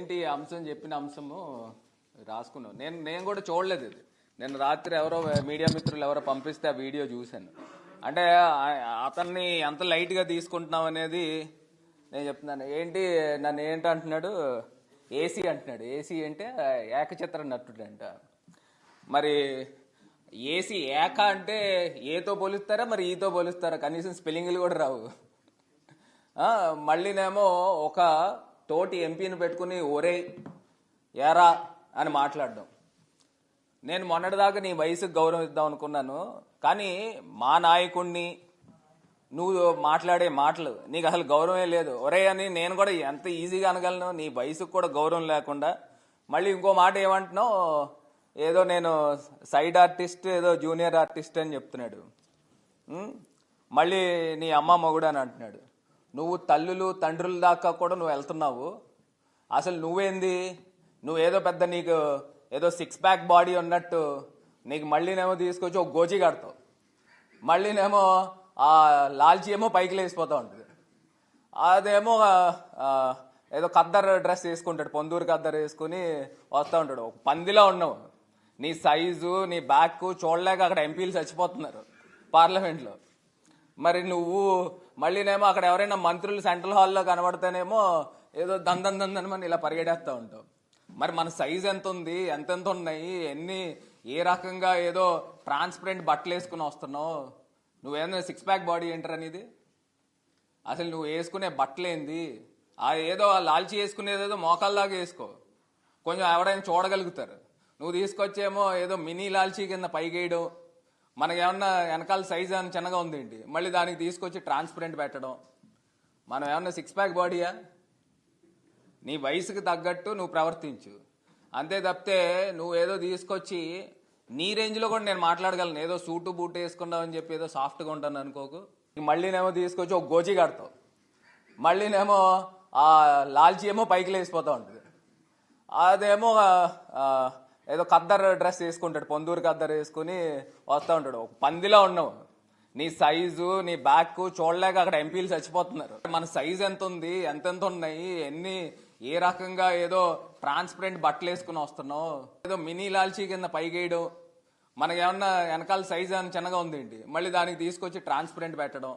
ఏంటి అంశం చెప్పిన అంశము రాసుకున్నాను నేను నేను కూడా చూడలేదు ఇది నేను రాత్రి ఎవరో మీడియా మిత్రులు ఎవరో పంపిస్తే ఆ వీడియో చూశాను అంటే అతన్ని ఎంత లైట్గా తీసుకుంటున్నాం అనేది నేను చెప్తున్నాను ఏంటి నన్ను ఏంటి అంటున్నాడు ఏసీ అంటున్నాడు ఏసీ అంటే ఏకచిత్ర నటుడు అంట మరి ఏసీ ఏక అంటే ఏతో పోలుస్తారా మరి ఈతో పోలుస్తారా కనీసం స్పెల్లింగ్లు కూడా రావు మళ్ళీనేమో ఒక తోటి ఎంపీని పెట్టుకుని ఒరే ఏరా అని మాట్లాడడం నేను మొన్నటిదాకా నీ వయసుకు గౌరవిద్దాం అనుకున్నాను కానీ మా నాయకుడిని నువ్వు మాట్లాడే మాటలు నీకు అసలు గౌరవమే లేదు ఒరే అని నేను కూడా ఎంత ఈజీగా అనగలను నీ వయసుకు కూడా గౌరవం లేకుండా మళ్ళీ ఇంకో మాట ఏమంటున్నావు ఏదో నేను సైడ్ ఆర్టిస్ట్ ఏదో జూనియర్ ఆర్టిస్ట్ అని చెప్తున్నాడు మళ్ళీ నీ అమ్మ మొగుడు అని అంటున్నాడు నువ్వు తల్లులు తండ్రుల దాకా కూడా నువ్వు వెళ్తున్నావు అసలు నువ్వేంది నువ్వేదో పెద్ద నీకు ఏదో సిక్స్ ప్యాక్ బాడీ ఉన్నట్టు నీకు మళ్ళీనేమో తీసుకొచ్చి ఒక గోచి కడతావు మళ్ళీనేమో ఆ లాల్చి ఏమో పైకి లేచిపోతూ ఉంటుంది అదేమో ఏదో కద్దర్ డ్రెస్ వేసుకుంటాడు పొందూరు కద్దర్ వేసుకుని వస్తూ ఉంటాడు ఒక పందిలో ఉన్నావు నీ సైజు నీ బ్యాక్ చూడలేక అక్కడ ఎంపీలు చచ్చిపోతున్నారు పార్లమెంట్లో మరి నువ్వు మళ్ళీనేమో అక్కడ ఎవరైనా మంత్రులు సెంట్రల్ హాల్లో కనబడితేనేమో ఏదో దందన్ దందని మనం ఇలా పరిగెడేస్తూ ఉంటాం మరి మన సైజ్ ఎంత ఉంది ఎంతెంత ఉన్నాయి ఎన్ని ఏ రకంగా ఏదో ట్రాన్స్పరెంట్ బట్టలు వేసుకుని వస్తున్నావు నువ్వేందో సిక్స్ ప్యాక్ బాడీ ఏంటర్ అసలు నువ్వు వేసుకునే బట్టలేంది ఆ ఏదో లాల్చి వేసుకునేదేదో మోకాల్లాగా వేసుకో కొంచెం ఎవడైనా చూడగలుగుతారు నువ్వు తీసుకొచ్చేమో ఏదో మినీ లాల్చీ కింద పైగేయడం మనకి ఏమన్నా వెనకాల సైజ్ అని చిన్నగా ఉంది ఏంటి మళ్ళీ దానికి తీసుకొచ్చి ట్రాన్స్పరెంట్ పెట్టడం మనం ఏమన్నా సిక్స్ ప్యాక్ బాడీయా నీ వయసుకు తగ్గట్టు నువ్వు ప్రవర్తించు అంతే తప్పితే నువ్వు ఏదో తీసుకొచ్చి నీ రేంజ్లో కూడా నేను మాట్లాడగలను ఏదో సూటు బూట్ వేసుకున్నావు అని చెప్పి ఏదో సాఫ్ట్గా ఉంటాను అనుకోకు మళ్ళీనేమో తీసుకొచ్చి ఒక గోజి కడతావు మళ్ళీనేమో ఆ లాల్చీ ఏమో పైకి లేసిపోతూ ఉంటుంది అదేమో ఏదో కద్దర్ డ్రెస్ వేసుకుంటాడు పొందూరు కద్దర్ వేసుకుని వస్తూ ఉంటాడు ఒక పందిలో ఉన్నావు నీ సైజు నీ బ్యాక్ చూడలేక అక్కడ ఎంపీలు చచ్చిపోతున్నారు మన సైజు ఎంత ఉంది ఎంతెంత ఉన్నాయి ఎన్ని ఏ రకంగా ఏదో ట్రాన్స్పరెంట్ బట్టలు వేసుకుని వస్తున్నావు ఏదో మినీ లాల్చీ కింద పైగేయడం మనకేమన్నా వెనకాల సైజు అని చిన్నగా ఉంది ఏంటి మళ్ళీ దానికి తీసుకొచ్చి ట్రాన్స్పరెంట్ పెట్టడం